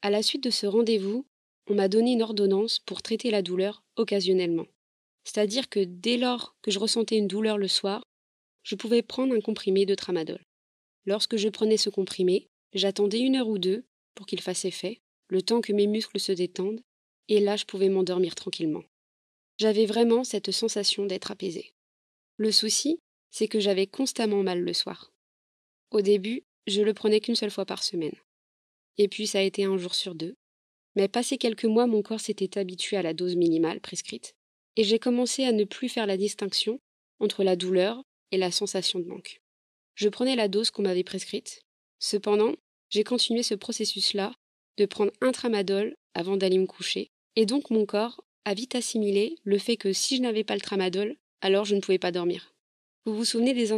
À la suite de ce rendez-vous, on m'a donné une ordonnance pour traiter la douleur occasionnellement. C'est-à-dire que dès lors que je ressentais une douleur le soir, je pouvais prendre un comprimé de tramadol. Lorsque je prenais ce comprimé, j'attendais une heure ou deux pour qu'il fasse effet, le temps que mes muscles se détendent, et là je pouvais m'endormir tranquillement. J'avais vraiment cette sensation d'être apaisée. Le souci, c'est que j'avais constamment mal le soir. Au début, je le prenais qu'une seule fois par semaine et puis ça a été un jour sur deux. Mais passé quelques mois, mon corps s'était habitué à la dose minimale prescrite, et j'ai commencé à ne plus faire la distinction entre la douleur et la sensation de manque. Je prenais la dose qu'on m'avait prescrite. Cependant, j'ai continué ce processus-là de prendre un tramadol avant d'aller me coucher, et donc mon corps a vite assimilé le fait que si je n'avais pas le tramadol, alors je ne pouvais pas dormir. Vous vous souvenez des